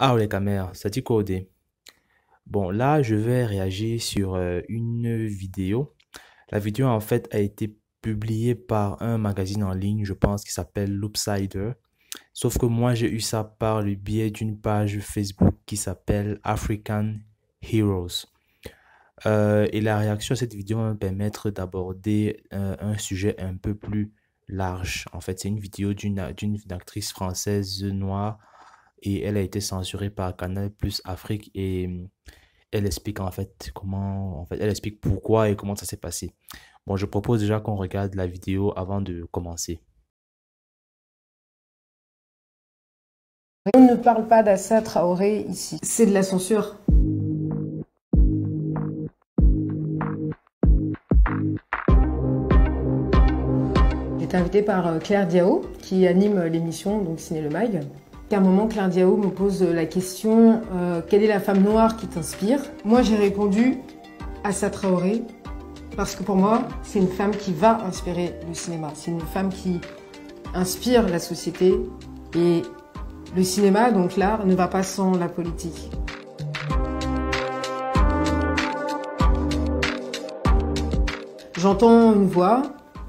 Ah, les caméras, ça dit Bon, là, je vais réagir sur euh, une vidéo. La vidéo, en fait, a été publiée par un magazine en ligne, je pense, qui s'appelle Loopsider. Sauf que moi, j'ai eu ça par le biais d'une page Facebook qui s'appelle African Heroes. Euh, et la réaction à cette vidéo va me permettre d'aborder euh, un sujet un peu plus large. En fait, c'est une vidéo d'une actrice française noire et elle a été censurée par Canal Plus Afrique et hum, elle explique en fait comment, en fait, elle explique pourquoi et comment ça s'est passé. Bon, je propose déjà qu'on regarde la vidéo avant de commencer. On ne parle pas d'Assa Traoré ici. C'est de la censure. été invitée par euh, Claire Diao, qui anime l'émission donc Ciné le Mag qu'à un moment, Claire me pose la question euh, Quelle est la femme noire qui t'inspire Moi, j'ai répondu à Traoré, parce que pour moi, c'est une femme qui va inspirer le cinéma. C'est une femme qui inspire la société. Et le cinéma, donc l'art, ne va pas sans la politique. J'entends une voix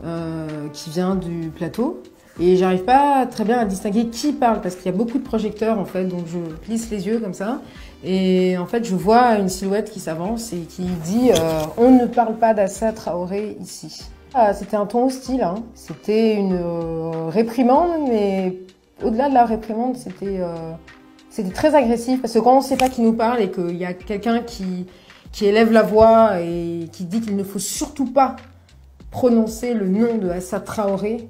euh, qui vient du plateau, et j'arrive pas très bien à distinguer qui parle parce qu'il y a beaucoup de projecteurs en fait, donc je plisse les yeux comme ça. Et en fait, je vois une silhouette qui s'avance et qui dit euh, On ne parle pas d'Assa Traoré ici. Ah, c'était un ton hostile, hein. c'était une euh, réprimande, mais au-delà de la réprimande, c'était euh, très agressif parce que quand on ne sait pas qui nous parle et qu'il y a quelqu'un qui, qui élève la voix et qui dit qu'il ne faut surtout pas prononcer le nom de Traoré,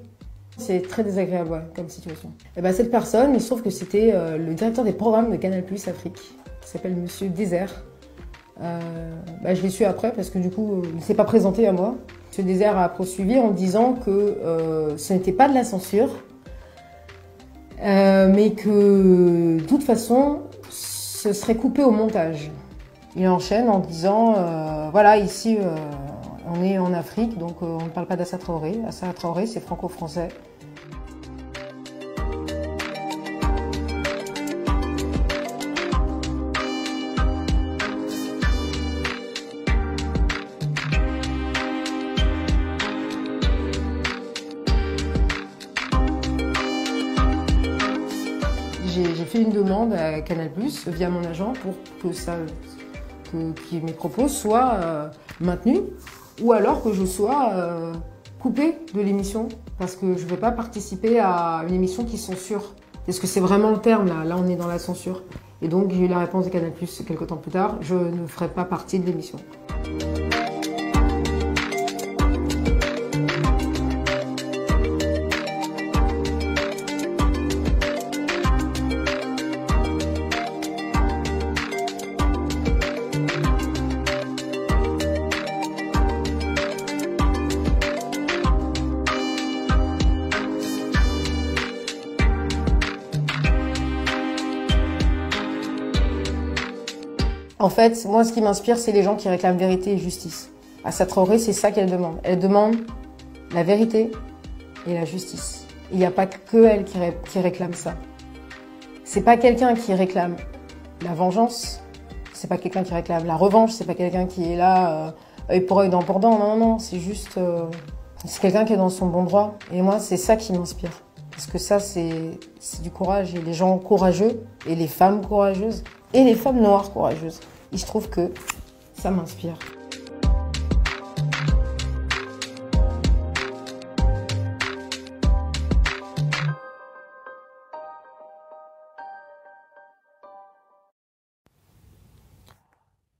c'est très désagréable comme situation. Et eh ben, cette personne, il se trouve que c'était euh, le directeur des programmes de Canal Plus Afrique, qui s'appelle Monsieur Désert. Euh, bah, je l'ai su après parce que du coup, euh, il ne s'est pas présenté à moi. Monsieur Désert a poursuivi en disant que ce n'était pas de la censure, mais que de toute façon, ce serait coupé au montage. Il enchaîne en disant voilà, ici on est en Afrique, donc on ne parle pas d'Assa Traoré. Assa Traoré, c'est franco-français. une demande à Canal via mon agent pour que ça, que, mes propos soient euh, maintenus ou alors que je sois euh, coupée de l'émission parce que je ne vais pas participer à une émission qui censure. Est-ce que c'est vraiment le terme là Là, on est dans la censure. Et donc, j'ai eu la réponse de Canal quelques temps plus tard je ne ferai pas partie de l'émission. En fait, moi, ce qui m'inspire, c'est les gens qui réclament vérité et justice. À sa c'est ça qu'elle demande. Elle demande la vérité et la justice. Il n'y a pas que elle qui, qui réclame ça. C'est pas quelqu'un qui réclame la vengeance, c'est pas quelqu'un qui réclame la revanche, c'est pas quelqu'un qui est là euh, œil pour œil, dent pour dent. Non, non, non, c'est juste. Euh, c'est quelqu'un qui est dans son bon droit. Et moi, c'est ça qui m'inspire. Parce que ça, c'est du courage. Et les gens courageux, et les femmes courageuses, et les femmes noires courageuses. Il se trouve que ça m'inspire.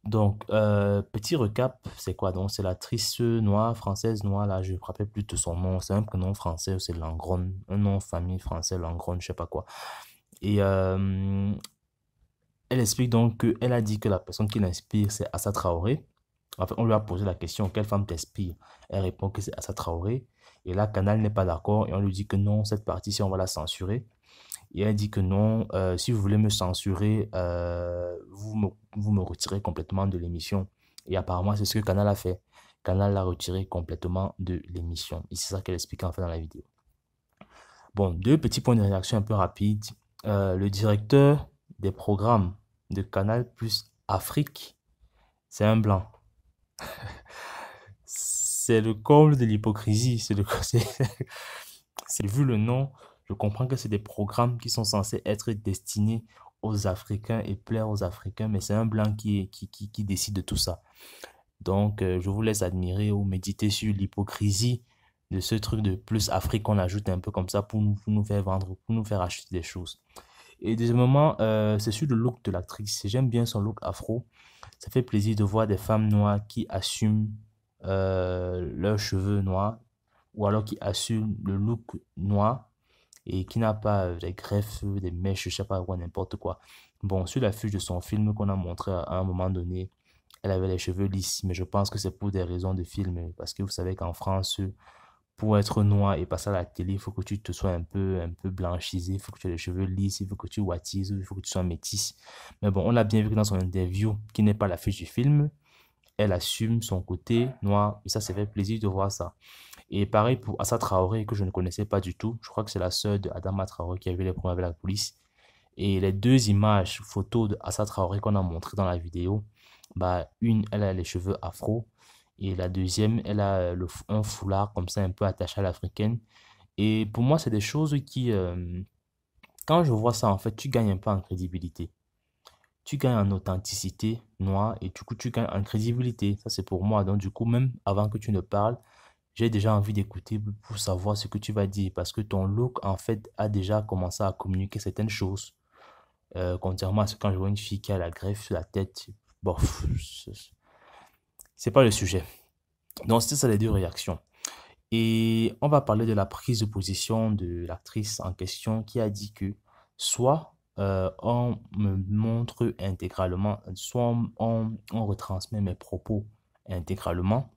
Donc, euh, petit recap, c'est quoi donc C'est la triste noire, française noire, là, je ne rappelle plus de son nom, c'est un nom français, c'est Langron, un nom famille français, Langron, je sais pas quoi. Et euh, elle explique donc qu'elle a dit que la personne qui l'inspire, c'est Assa Traoré. En fait, on lui a posé la question Quelle femme t'inspire Elle répond que c'est Assa Traoré. Et là, Canal n'est pas d'accord et on lui dit que non, cette partie-ci, on va la censurer. Et elle dit que non, euh, si vous voulez me censurer, euh, vous, me, retirez complètement de l'émission. Et apparemment, c'est ce que Canal a fait. Canal l'a retiré complètement de l'émission. Et c'est ça qu'elle explique en fait dans la vidéo. Bon, deux petits points de réaction un peu rapides. Euh, le directeur des programmes de Canal Plus Afrique, c'est un blanc. c'est le comble de l'hypocrisie. C'est le... vu le nom, je comprends que c'est des programmes qui sont censés être destinés aux Africains et plaire aux Africains, mais c'est un blanc qui, qui, qui, décide de tout ça. Donc, euh, je vous laisse admirer ou méditer sur l'hypocrisie de ce truc de plus Afrique qu'on ajoute un peu comme ça pour nous, pour nous faire vendre, pour nous faire acheter des choses. Et deuxièmement, euh, c'est sur le look de l'actrice. J'aime bien son look afro. Ça fait plaisir de voir des femmes noires qui assument euh, leurs cheveux noirs ou alors qui assument le look noir et qui n'a pas des greffes, des mèches, je sais pas quoi, n'importe quoi. Bon, sur la de son film qu'on a montré à un moment donné, elle avait les cheveux lisses, mais je pense que c'est pour des raisons de film, parce que vous savez qu'en France, pour être noir et passer à la télé, il faut que tu te sois un peu, un peu blanchisé, il faut que tu aies les cheveux lisses, il faut que tu wattises, il faut que tu sois métisse. Mais bon, on l'a bien vu que dans son interview, qui n'est pas la fiche du film, elle assume son côté noir. Et ça, c'est fait plaisir de voir ça. Et pareil pour Assa Traoré, que je ne connaissais pas du tout. Je crois que c'est la sœur de Adama Traoré qui avait les problèmes avec la police. Et les deux images, photos de Assa Traoré qu'on a montrées dans la vidéo, bah, une, elle a les cheveux afro et la deuxième, elle a euh, le, un foulard comme ça un peu attaché à l'africaine. Et pour moi, c'est des choses qui... Euh, quand je vois ça, en fait, tu gagnes un peu en crédibilité. Tu gagnes en authenticité noire et du coup, tu gagnes en crédibilité. Ça, c'est pour moi. Donc, du coup, même avant que tu ne parles, j'ai déjà envie d'écouter pour savoir ce que tu vas dire parce que ton look, en fait, a déjà commencé à communiquer certaines choses. Euh, contrairement à ce quand je vois une fille qui a la greffe sur la tête, bof, c'est pas le sujet. Donc, c'est ça les deux réactions. Et on va parler de la prise de position de l'actrice en question qui a dit que soit euh, on me montre intégralement, soit on, retransmet mes propos intégralement,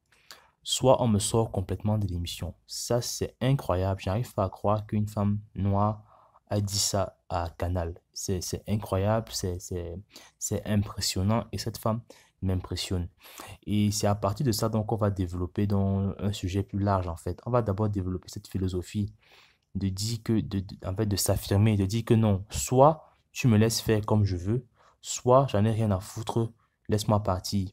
soit on me sort complètement de l'émission. Ça, c'est incroyable. J'arrive pas à croire qu'une femme noire a dit ça à Canal. C'est incroyable, c'est impressionnant. Et cette femme, m'impressionne. Et c'est à partir de ça donc qu'on va développer dans un sujet plus large en fait. On va d'abord développer cette philosophie de dire que de, en fait de s'affirmer, de dire que non, soit tu me laisses faire comme je veux, soit j'en ai rien à foutre, laisse-moi partir.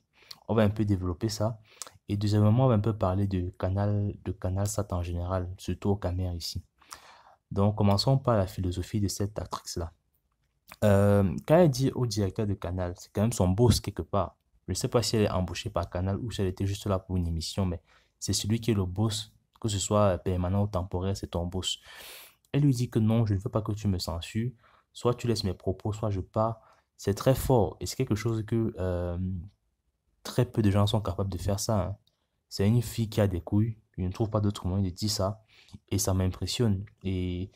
On va un peu développer ça. Et deuxièmement, on va un peu parler de canal de canal SAT en général, surtout au caméra ici. Donc commençons par la philosophie de cette actrice là. Euh, quand elle dit au directeur de canal, c'est quand même son boss quelque part. Je ne sais pas si elle est embauchée par Canal ou si elle était juste là pour une émission, mais c'est celui qui est le boss, que ce soit permanent ou temporaire, c'est ton boss. Elle lui dit que non, je ne veux pas que tu me censures, soit tu laisses mes propos, soit je pars. C'est très fort et c'est quelque chose que euh, très peu de gens sont capables de faire ça. Hein. C'est une fille qui a des couilles, Il ne trouve pas d'autre moyen de dire ça et ça m'impressionne. Et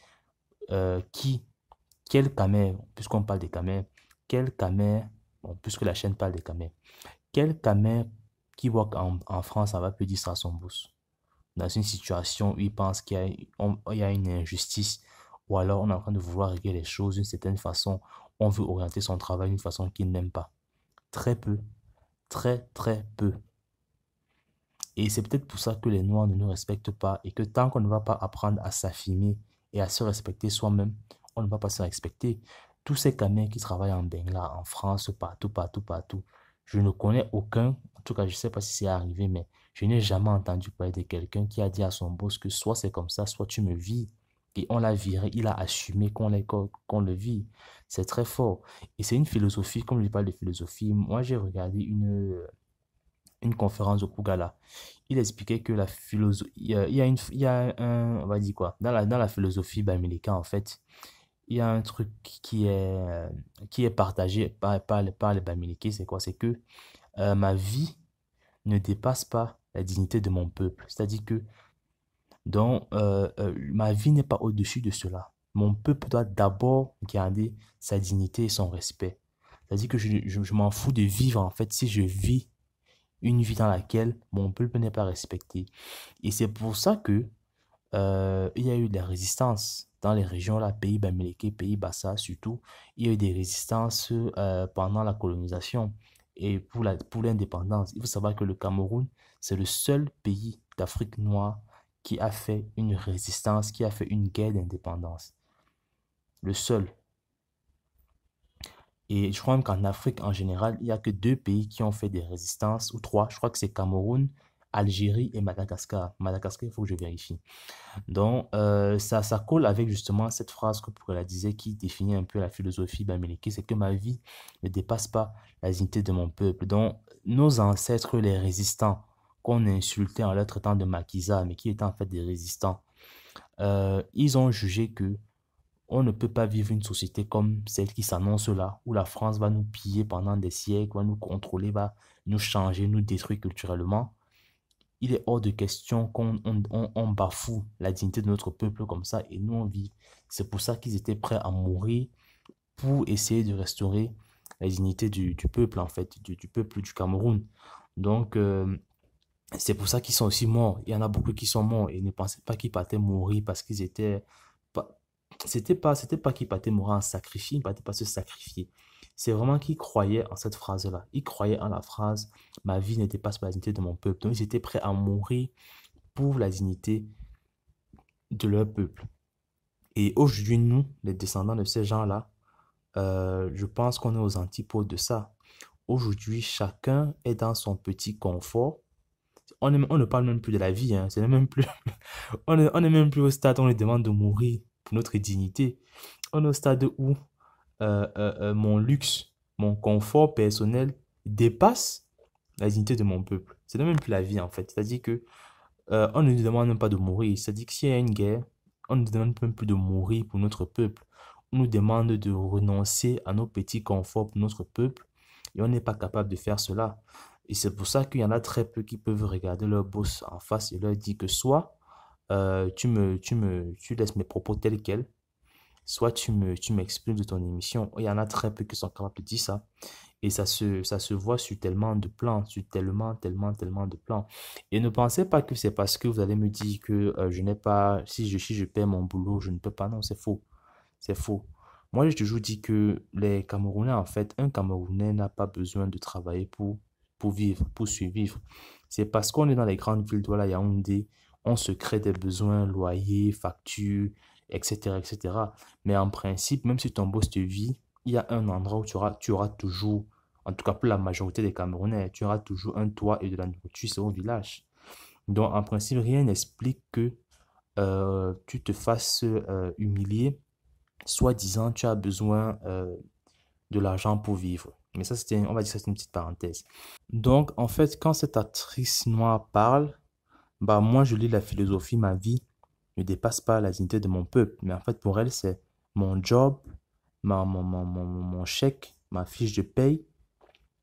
euh, qui, quelle camère, puisqu'on parle des camères, quelle camère puisque la chaîne parle des caméras. quel camer qui voit qu'en en France, ça va plus dire à son boss Dans une situation où il pense qu'il y, y, a une injustice, ou alors on est en train de vouloir régler les choses d'une certaine façon, on veut orienter son travail d'une façon qu'il n'aime pas. Très peu. Très, très peu. Et c'est peut-être pour ça que les Noirs ne nous respectent pas et que tant qu'on ne va pas apprendre à s'affirmer et à se respecter soi-même, on ne va pas se respecter tous ces caméras qui travaillent en Bengla, en France, partout, partout, partout, je ne connais aucun, en tout cas, je ne sais pas si c'est arrivé, mais je n'ai jamais entendu parler de quelqu'un qui a dit à son boss que soit c'est comme ça, soit tu me vis. Et on l'a viré, il a assumé qu'on le vit. C'est très fort. Et c'est une philosophie, comme je parle de philosophie, moi j'ai regardé une, une conférence au Kougala. Il expliquait que la philosophie, il y a, une, il un, on va dire quoi, dans la, dans la philosophie bamileka, en fait, il y a un truc qui est, euh, qui est partagé par, par, par les Bamilékés, c'est quoi C'est que euh, ma vie ne dépasse pas la dignité de mon peuple. C'est-à-dire que donc, euh, ma vie n'est pas au-dessus de cela. Mon peuple doit d'abord garder sa dignité et son respect. C'est-à-dire que je, je, m'en fous de vivre, en fait, si je vis une vie dans laquelle mon peuple n'est pas respecté. Et c'est pour ça que il y a eu des résistances dans les régions, là, pays Bamileke, pays Bassa surtout, il y a eu des résistances euh, pendant la colonisation et pour l'indépendance. Pour il faut savoir que le Cameroun, c'est le seul pays d'Afrique noire qui a fait une résistance, qui a fait une guerre d'indépendance. Le seul. Et je crois qu'en Afrique en général, il n'y a que deux pays qui ont fait des résistances, ou trois. Je crois que c'est Cameroun, Algérie et Madagascar. Madagascar, il faut que je vérifie. Donc, euh, ça, ça colle avec justement cette phrase que la disait qui définit un peu la philosophie Bameliki, c'est que ma vie ne dépasse pas la dignité de mon peuple. Donc, nos ancêtres, les résistants, qu'on insultait en l'autre traitant de maquisa, mais qui étaient en fait des résistants, euh, ils ont jugé que on ne peut pas vivre une société comme celle qui s'annonce là, où la France va nous piller pendant des siècles, va nous contrôler, va nous changer, nous détruire culturellement il est hors de question qu'on on, on, bafoue la dignité de notre peuple comme ça et nous on vit. C'est pour ça qu'ils étaient prêts à mourir pour essayer de restaurer la dignité du, du peuple en fait, du, du, peuple du Cameroun. Donc euh, c'est pour ça qu'ils sont aussi morts. Il y en a beaucoup qui sont morts et ne pensaient pas qu'ils partaient mourir parce qu'ils étaient pas c'était pas c'était pas qu'ils partaient mourir en sacrifice ils partaient pas se sacrifier c'est vraiment qu'ils croyaient en cette phrase-là. Ils croyaient en la phrase « ma vie n'était pas pas la dignité de mon peuple ». Donc, ils étaient prêts à mourir pour la dignité de leur peuple. Et aujourd'hui, nous, les descendants de ces gens-là, euh, je pense qu'on est aux antipodes de ça. Aujourd'hui, chacun est dans son petit confort. On, on ne parle même plus de la vie, hein. même plus. on n'est est même plus au stade où on les demande de mourir pour notre dignité. On est au stade où euh, euh, euh, mon luxe, mon confort personnel dépasse la dignité de mon peuple. C'est même plus la vie en fait. C'est-à-dire que on ne nous demande même pas de mourir. C'est-à-dire que s'il y a une guerre, on ne nous demande même plus de mourir pour notre peuple. On nous demande de renoncer à nos petits conforts pour notre peuple et on n'est pas capable de faire cela. Et c'est pour ça qu'il y en a très peu qui peuvent regarder leur boss en face et leur dire que soit tu, me, tu, me, tu laisses mes propos tels quels, soit tu me tu m'exprimes de ton émission. Il y en a très peu qui sont capables de dire ça. Et ça se, ça se voit sur tellement de plans, sur tellement, tellement, tellement de plans. Et ne pensez pas que c'est parce que vous allez me dire que euh, je n'ai pas, si je, si je perds mon boulot, je ne peux pas. Non, c'est faux. C'est faux. Moi, je toujours dis que les Camerounais, en fait, un Camerounais n'a pas besoin de travailler pour, pour vivre, pour survivre. C'est parce qu'on est dans les grandes villes, voilà, Yaoundé, on se crée des besoins, loyers, factures, etc., etc. Mais en principe, même si ton boss te vit, il y a un endroit où tu auras, tu auras toujours, en tout cas pour la majorité des Camerounais, tu auras toujours un toit et de la nourriture sur au village. Donc, en principe, rien n'explique que euh, tu te fasses euh, humilier, soi-disant tu as besoin euh, de l'argent pour vivre. Mais ça, c'était, on va dire, c'est une petite parenthèse. Donc, en fait, quand cette actrice noire parle, bah moi, je lis la philosophie, ma vie, ne dépasse pas la dignité de mon peuple. Mais en fait, pour elle, c'est mon job, ma, mon, mon, chèque, ma fiche de paye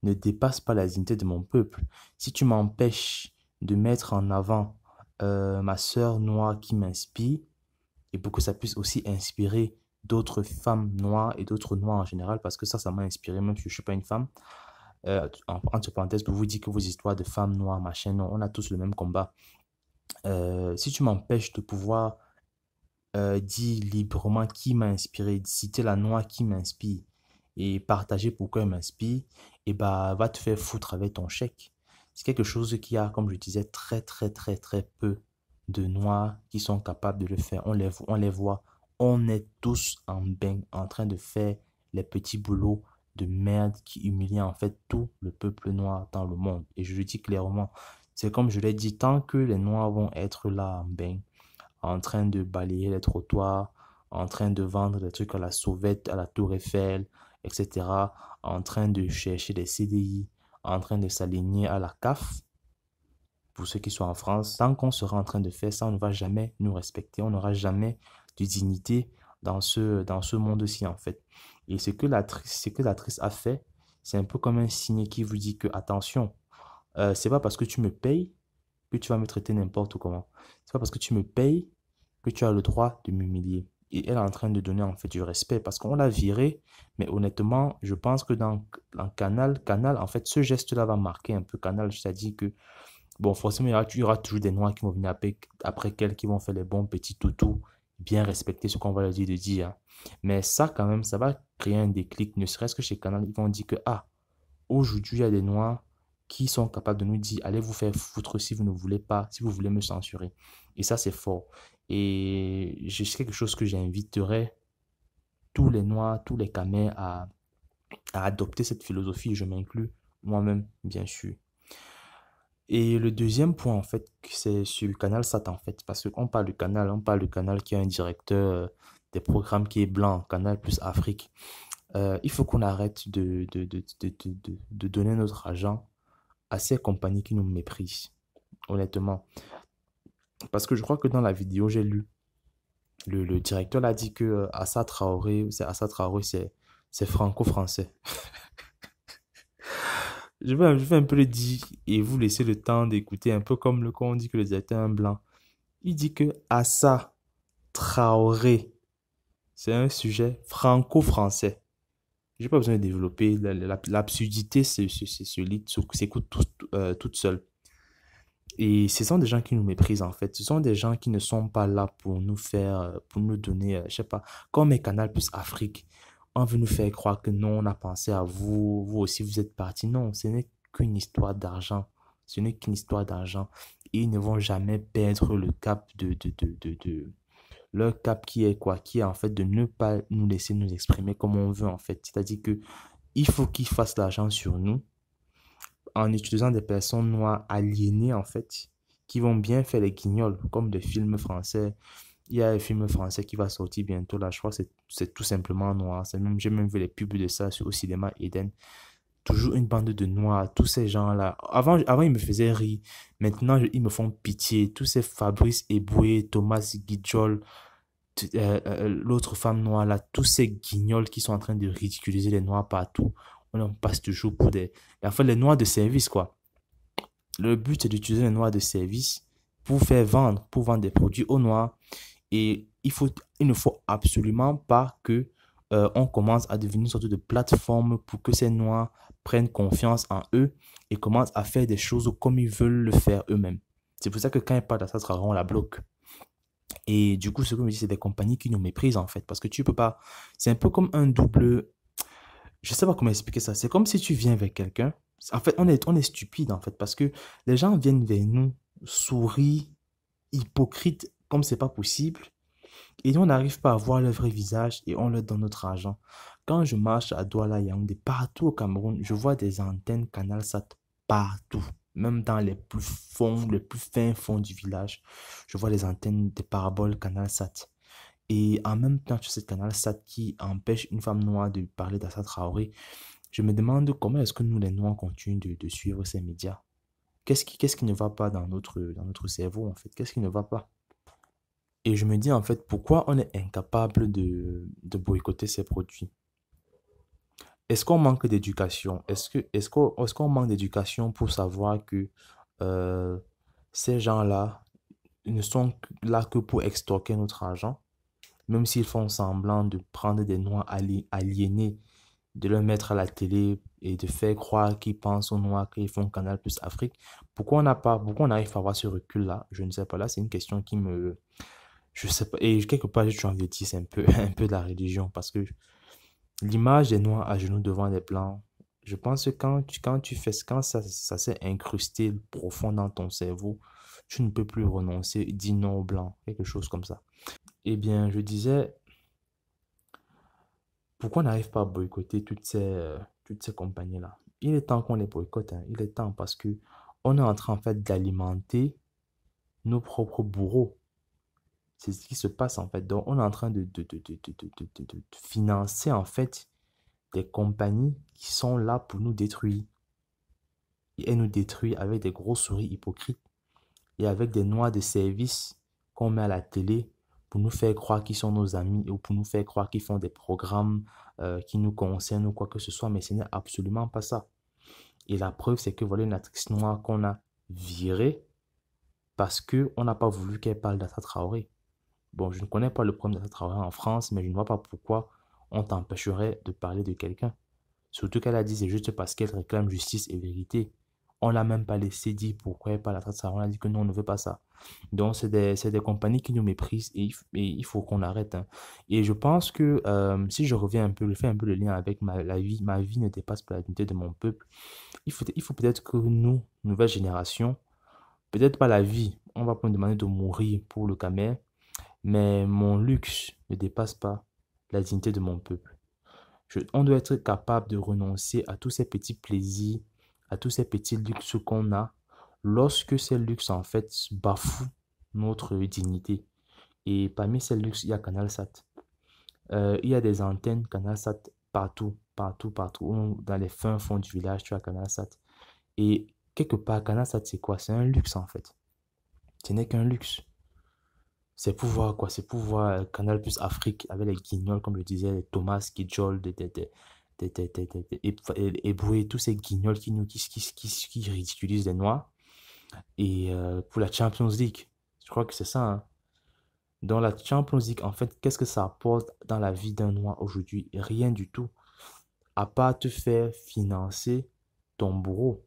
ne dépasse pas la dignité de mon peuple. Si tu m'empêches de mettre en avant euh, ma sœur noire qui m'inspire, et pour que ça puisse aussi inspirer d'autres femmes noires et d'autres noirs en général, parce que ça, ça m'a inspiré, même si je suis pas une femme. Euh, entre parenthèses, pour vous dire que vos histoires de femmes noires, machin, non, on a tous le même combat. Euh, si tu m'empêches de pouvoir euh, dire librement qui m'a inspiré, citer la noix qui m'inspire et partager pourquoi elle m'inspire, et eh bah ben, va te faire foutre avec ton chèque. C'est quelque chose qui a, comme je disais, très très très très peu de noirs qui sont capables de le faire. On les, on les voit, on est tous en bain en train de faire les petits boulots de merde qui humilient en fait tout le peuple noir dans le monde. Et je le dis clairement, c'est comme je l'ai dit, tant que les Noirs vont être là, ben, en train de balayer les trottoirs, en train de vendre des trucs à la sauvette, à la tour Eiffel, etc., en train de chercher des CDI, en train de s'aligner à la CAF, pour ceux qui sont en France, tant qu'on sera en train de faire ça, on ne va jamais nous respecter, on n'aura jamais de dignité dans ce, dans ce monde-ci, en fait. Et ce que l'actrice a fait, c'est un peu comme un signe qui vous dit que, attention, euh, c'est pas parce que tu me payes que tu vas me traiter n'importe comment. C'est pas parce que tu me payes que tu as le droit de m'humilier. Et elle est en train de donner en fait du respect parce qu'on l'a viré, mais honnêtement, je pense que dans, Canal, Canal, en fait, ce geste-là va marquer un peu Canal, c'est-à-dire que, bon, forcément, il y, aura, toujours des Noirs qui vont venir après, après qu'elle, qui vont faire les bons petits toutous, bien respecter ce qu'on va leur dire de dire. Hein. Mais ça, quand même, ça va créer un déclic, ne serait-ce que chez Canal, ils vont dire que, ah, aujourd'hui, il y a des Noirs qui sont capables de nous dire allez vous faire foutre si vous ne voulez pas, si vous voulez me censurer. Et ça, c'est fort. Et c'est quelque chose que j'inviterai tous les Noirs, tous les Caméens à, adopter cette philosophie. Je m'inclus moi-même, bien sûr. Et le deuxième point, en fait, c'est sur le canal SAT, en fait, parce qu'on parle du canal, on parle du canal qui a un directeur euh, des programmes qui est blanc, Canal plus Afrique. Euh, il faut qu'on arrête de de, de, de, de, donner notre argent à ces compagnies qui nous méprisent, honnêtement. Parce que je crois que dans la vidéo, j'ai lu, le, directeur a dit que euh, Assa Traoré, c'est Assa Traoré, c'est franco-français. je, vais, un peu le dire et vous laisser le temps d'écouter, un peu comme le quand dit que le directeur est un blanc. Il dit que Assa Traoré, c'est un sujet franco-français. J'ai pas besoin de développer. L'absurdité c'est s'écoute tout, s'écoute euh, toute seule. Et ce sont des gens qui nous méprisent en fait. Ce sont des gens qui ne sont pas là pour nous faire, euh, pour nous donner, euh, je sais pas, comme un Canal Plus Afrique. On veut nous faire croire que non, on a pensé à vous, vous aussi vous êtes parti. Non, ce n'est qu'une histoire d'argent. Ce n'est qu'une histoire d'argent. Ils ne vont jamais perdre le cap de leur cap qui est quoi Qui est en fait de ne pas nous laisser nous exprimer comme on veut en fait. C'est-à-dire que il faut qu'ils fassent l'argent sur nous en utilisant des personnes noires aliénées en fait, qui vont bien faire les guignols, comme des films français. Il y a un film français qui va sortir bientôt là, je crois que c'est tout simplement noir. Même, J'ai même vu les pubs de ça sur, au cinéma Eden toujours une bande de noirs, tous ces gens-là. Avant, avant, ils me faisaient rire. Maintenant, ils me font pitié. Tous ces Fabrice Eboué, Thomas Guichol, euh, euh, l'autre femme noire là, tous ces guignols qui sont en train de ridiculiser les noirs partout. On en passe toujours pour des. enfin, les noirs de service, quoi. Le but, c'est d'utiliser les noirs de service pour faire vendre, pour vendre des produits aux noirs. Et il, faut, il ne faut absolument pas que euh, on commence à devenir une sorte de plateforme pour que ces noirs prennent confiance en eux et commencent à faire des choses comme ils veulent le faire eux-mêmes. C'est pour ça que quand ils parlent à ça, on la bloque. Et du coup, ce que je me dis, c'est des compagnies qui nous méprisent en fait. Parce que tu peux pas. C'est un peu comme un double. Je sais pas comment expliquer ça. C'est comme si tu viens avec quelqu'un. En fait, on est, on est stupide en fait. Parce que les gens viennent vers nous, souris, hypocrites, comme c'est pas possible. Et nous, on n'arrive pas à voir le vrai visage et on leur donne notre argent. Quand je marche à Douala, Yaoundé, partout au Cameroun, je vois des antennes Canal Sat partout, même dans les plus fonds, les plus fins fonds du village. Je vois les antennes des paraboles Canal Sat. Et en même temps, sur ce Canal Sat qui empêche une femme noire de parler d'Assad Traoré, je me demande comment est-ce que nous, les noirs, continuons de, suivre ces médias. Qu'est-ce qui, qui, ne va pas dans notre, dans notre cerveau, en fait Qu'est-ce qui ne va pas et je me dis en fait pourquoi on est incapable de, de boycotter ces produits. Est-ce qu'on manque d'éducation Est-ce que est qu'on manque d'éducation pour savoir que euh, ces gens-là ne sont là que pour extorquer notre argent Même s'ils font semblant de prendre des noirs aliénés, de le mettre à la télé et de faire croire qu'ils pensent aux noirs, qu'ils font Canal Plus Afrique. Pourquoi on n'a pas, pourquoi on arrive à avoir ce recul-là Je ne sais pas. Là, c'est une question qui me, je sais pas. Et quelque part, je suis de un peu, un peu de la religion parce que l'image des noirs à genoux devant les blancs, je pense que quand tu, quand tu fais quand ça, ça s'est incrusté profond dans ton cerveau, tu ne peux plus renoncer, dis non aux blancs, quelque chose comme ça. Eh bien, je disais, pourquoi on n'arrive pas à boycotter toutes ces, toutes ces compagnies-là Il est temps qu'on les boycotte, hein. il est temps parce que on est en train en fait d'alimenter nos propres bourreaux. C'est ce qui se passe en fait. Donc on est en train de, de, financer en fait des compagnies qui sont là pour nous détruire. Et nous détruisent avec des grosses souris hypocrites et avec des noix de service qu'on met à la télé pour nous faire croire qu'ils sont nos amis ou pour nous faire croire qu'ils font des programmes euh, qui nous concernent ou quoi que ce soit, mais ce n'est absolument pas ça. Et la preuve, c'est que voilà une actrice noire qu'on a virée parce qu'on n'a pas voulu qu'elle parle d'Atatraoré. Traoré. Bon, je ne connais pas le problème de travailler en France, mais je ne vois pas pourquoi on t'empêcherait de parler de quelqu'un. Surtout qu'elle a dit c'est juste parce qu'elle réclame justice et vérité. On l'a même pas laissé dire pourquoi elle la de ça. On a dit que non, on ne veut pas ça. Donc, c'est des, des, compagnies qui nous méprisent et, il faut qu'on arrête. Hein. Et je pense que euh, si je reviens un peu, je fais un peu le lien avec ma la vie, ma vie ne dépasse pas la dignité de mon peuple. Il faut, il faut peut-être que nous, nouvelle génération, peut-être pas la vie, on va pas nous demander de mourir pour le camé mais mon luxe ne dépasse pas la dignité de mon peuple. on doit être capable de renoncer à tous ces petits plaisirs, à tous ces petits luxes qu'on a, lorsque ces luxes, en fait, bafouent notre dignité. Et parmi ces luxes, il y a CanalSat. Euh, il y a des antennes CanalSat partout, partout, partout. Dans les fins fonds du village, tu as CanalSat. Et quelque part, CanalSat, c'est quoi C'est un luxe, en fait. Ce n'est qu'un luxe c'est pour quoi, c'est pour euh, Canal Plus Afrique avec les guignols, comme je disais, Thomas, Kijol, et tous ces guignols qui, qui, qui, qui, ridiculisent les Noirs. Et euh, pour la Champions League, je crois que c'est ça. Hein. Dans la Champions League, en fait, qu'est-ce que ça apporte dans la vie d'un Noir aujourd'hui Rien du tout. À part te faire financer ton bourreau.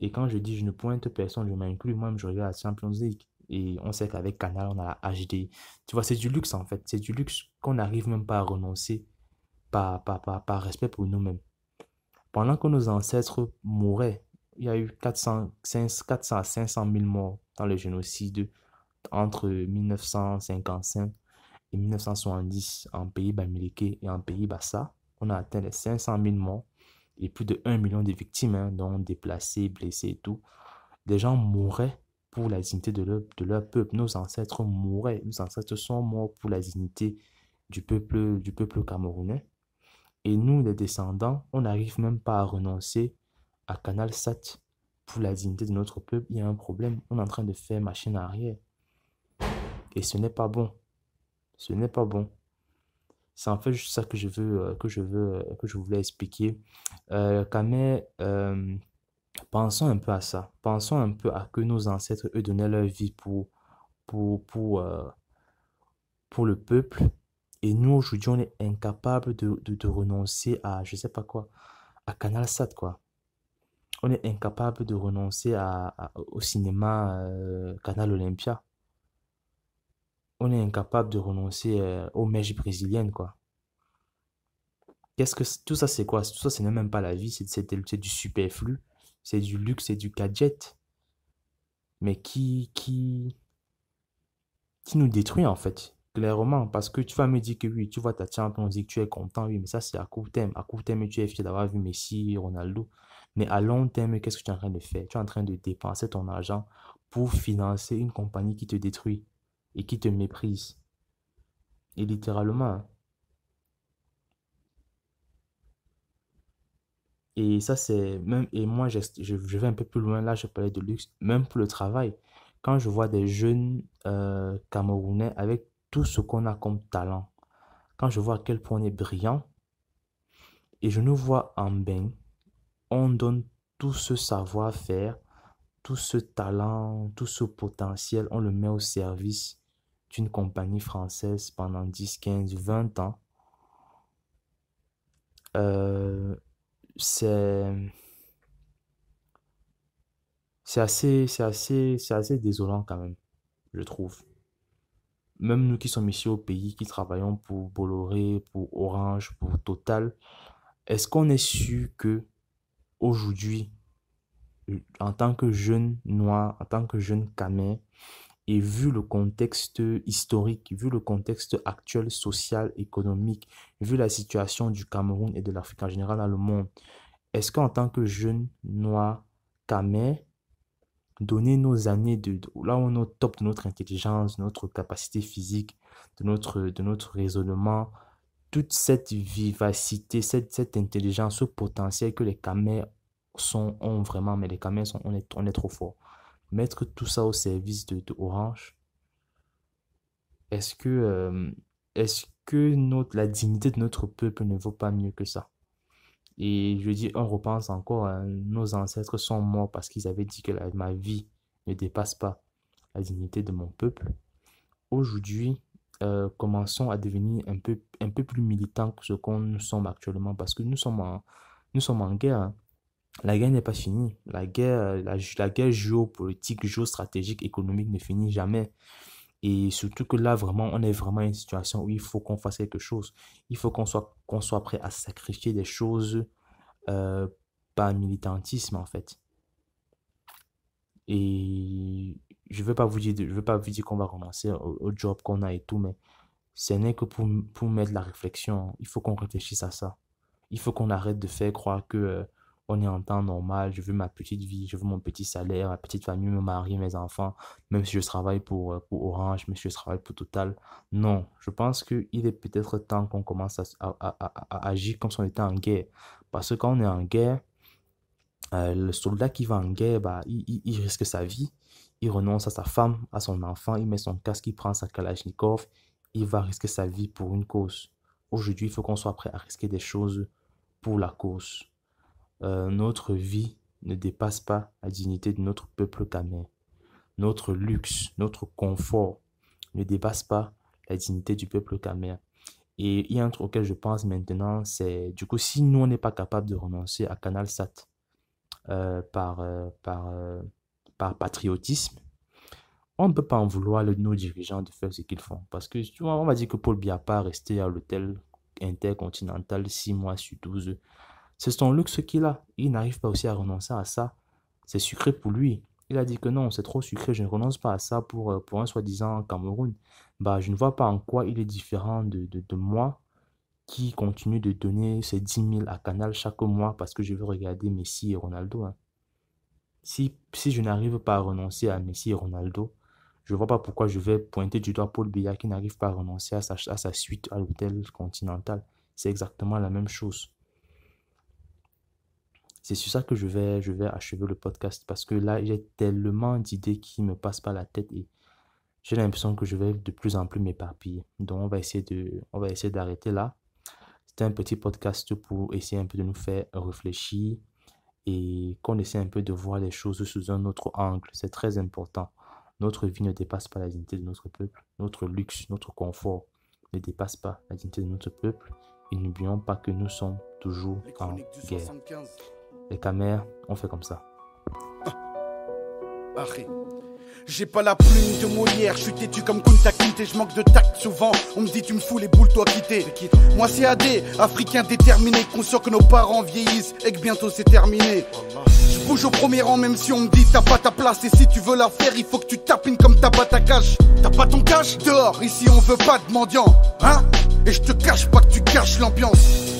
Et quand je dis je ne pointe personne, je m'inclus, moi-même, je regarde la Champions League. Et on sait qu'avec Canal, on a la HD. Tu vois, c'est du luxe en fait. C'est du luxe qu'on n'arrive même pas à renoncer par, par, par, par respect pour nous-mêmes. Pendant que nos ancêtres mouraient, il y a eu 400, 500, 400 500 000 morts dans le génocide entre 1955 et 1970 en pays Bamileke et en pays Bassa. On a atteint les 500 000 morts et plus de 1 million de victimes, hein, dont déplacés, blessés et tout. Des gens mouraient pour la dignité de leur, de peuple. Nos ancêtres mouraient, nos ancêtres sont morts pour la dignité du peuple, du peuple camerounais. Et nous, les descendants, on n'arrive même pas à renoncer à Canal Sat pour la dignité de notre peuple. Il y a un problème, on est en train de faire machine arrière. Et ce n'est pas bon. Ce n'est pas bon. C'est en fait juste ça que je veux, euh, que je veux, euh, que je voulais expliquer. Euh, euh Pensons un peu à ça. Pensons un peu à que nos ancêtres, eux, donnaient leur vie pour, pour, pour, euh, pour le peuple. Et nous, aujourd'hui, on est incapable de, renoncer à, je sais pas quoi, à Canal Sat, quoi. On est incapable de renoncer à, au cinéma euh, Canal Olympia. On est incapable de renoncer euh, aux mèches brésiliennes, quoi. Qu'est-ce que tout ça, c'est quoi Tout ça, ce n'est même pas la vie, c'est du superflu c'est du luxe, c'est du gadget. Mais qui, qui, qui nous détruit en fait, clairement. Parce que tu vas me dire que oui, tu vois ta Champions on dit que tu es content, oui, mais ça c'est à court terme. À court terme, tu es fier d'avoir vu Messi, Ronaldo. Mais à long terme, qu'est-ce que tu es en train de faire Tu es en train de dépenser ton argent pour financer une compagnie qui te détruit et qui te méprise. Et littéralement, Et ça, c'est même, et moi, je, vais un peu plus loin, là, je parlais de luxe, même pour le travail. Quand je vois des jeunes euh, Camerounais avec tout ce qu'on a comme talent, quand je vois à quel point on est brillant, et je nous vois en bain, on donne tout ce savoir-faire, tout ce talent, tout ce potentiel, on le met au service d'une compagnie française pendant 10, 15, 20 ans. Euh, c'est c'est assez c'est assez c'est assez désolant quand même je trouve même nous qui sommes ici au pays qui travaillons pour Bolloré pour Orange pour Total est-ce qu'on est sûr que aujourd'hui en tant que jeune noir en tant que jeune camé et vu le contexte historique, vu le contexte actuel, social, économique, vu la situation du Cameroun et de l'Afrique en général dans le monde, est-ce qu'en tant que jeune noir camer, donner nos années de, là où on est au top de notre intelligence, de notre capacité physique, de notre, de notre raisonnement, toute cette vivacité, cette, cette intelligence, ce potentiel que les Cameroun sont, ont vraiment, mais les Cameroun sont, on est, on est trop fort mettre tout ça au service de, Orange Est-ce que, euh, est-ce que notre, la dignité de notre peuple ne vaut pas mieux que ça Et je dis, on repense encore, hein, nos ancêtres sont morts parce qu'ils avaient dit que ma vie ne dépasse pas la dignité de mon peuple. Aujourd'hui, euh, commençons à devenir un peu, un peu plus militants que ce qu'on nous sommes actuellement parce que nous sommes en, nous sommes en guerre. Hein la guerre n'est pas finie. La guerre, euh, la, guerre géopolitique, géostratégique, économique ne finit jamais. Et surtout que là, vraiment, on est vraiment dans une situation où il faut qu'on fasse quelque chose. Il faut qu'on soit, qu'on soit prêt à sacrifier des choses euh, par militantisme, en fait. Et je ne veux pas vous dire, je veux pas vous dire qu'on va renoncer au, job qu'on a et tout, mais ce n'est que pour, pour mettre la réflexion. Il faut qu'on réfléchisse à ça. Il faut qu'on arrête de faire croire que... Euh, on est en temps normal, je veux ma petite vie, je veux mon petit salaire, ma petite famille, mon mari, mes enfants, même si je travaille euh, pour, Orange, même si je travaille pour Total. Non, je pense qu'il est peut-être temps qu'on commence à, agir comme si on était en guerre. Parce que quand on est en guerre, euh, le soldat qui va en guerre, bah, il, il risque sa vie, il renonce à sa femme, à son enfant, il met son casque, il prend sa kalachnikov, il va risquer sa vie pour une cause. Aujourd'hui, il faut qu'on soit prêt à risquer des choses pour la cause. Euh, notre vie ne dépasse pas la dignité de notre peuple camer. Notre luxe, notre confort ne dépasse pas la dignité du peuple camer. Et il y a un truc auquel je pense maintenant, c'est du coup, si nous, on n'est pas capable de renoncer à Canal Sat euh, par, euh, par, par patriotisme, on ne peut pas en vouloir nos dirigeants de faire ce qu'ils font. Parce que, tu vois, on va dit que Paul Biya a resté à l'hôtel intercontinental 6 mois sur 12 c'est son luxe qu'il a. Il n'arrive pas aussi à renoncer à ça. C'est sucré pour lui. Il a dit que non, c'est trop sucré, je ne renonce pas à ça pour, euh, pour un soi-disant Cameroun. Bah, je ne vois pas en quoi il est différent de, moi qui continue de donner ses 10 000 à Canal chaque mois parce que je veux regarder Messi et Ronaldo. Hein. Si, si je n'arrive pas à renoncer à Messi et Ronaldo, je ne vois pas pourquoi je vais pointer du doigt Paul Biya qui n'arrive pas à renoncer à sa suite à l'hôtel continental. C'est exactement la même chose. C'est sur ça que je vais, je vais achever le podcast parce que là, j'ai tellement d'idées qui me passent par la tête et j'ai l'impression que je vais de plus en plus m'éparpiller. Donc, on va essayer de, on va essayer d'arrêter là. C'est un petit podcast pour essayer un peu de nous faire réfléchir et qu'on essaie un peu de voir les choses sous un autre angle. C'est très important. Notre vie ne dépasse pas la dignité de notre peuple. Notre luxe, notre confort ne dépasse pas la dignité de notre peuple. Et n'oublions pas que nous sommes toujours en guerre. Et ta mère, on fait comme ça. Ah. J'ai pas la plume de Molière, je suis têtu comme Kunta et je manque de tact souvent. On me dit tu me fous les boules, toi quitter. Moi c'est AD, africain déterminé, conscient que nos parents vieillissent et que bientôt c'est terminé. Je bouge au premier rang même si on me dit t'as pas ta place et si tu veux la faire il faut que tu tapines comme t'as pas ta cache. T'as pas ton cash Dehors, ici on veut pas de mendiant, hein Et je te cache pas que tu caches l'ambiance.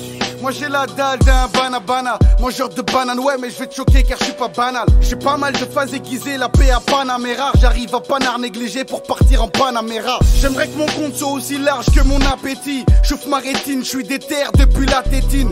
Moi j'ai la dalle d'un banabana Mangeur de banane, ouais, mais je vais te choquer car je suis pas banal. J'ai pas mal de phases aiguisées, la paix à Panamera. J'arrive à Panard négligé pour partir en Panamera. J'aimerais que mon compte soit aussi large que mon appétit. Chauffe ma rétine, je suis terres depuis la tétine.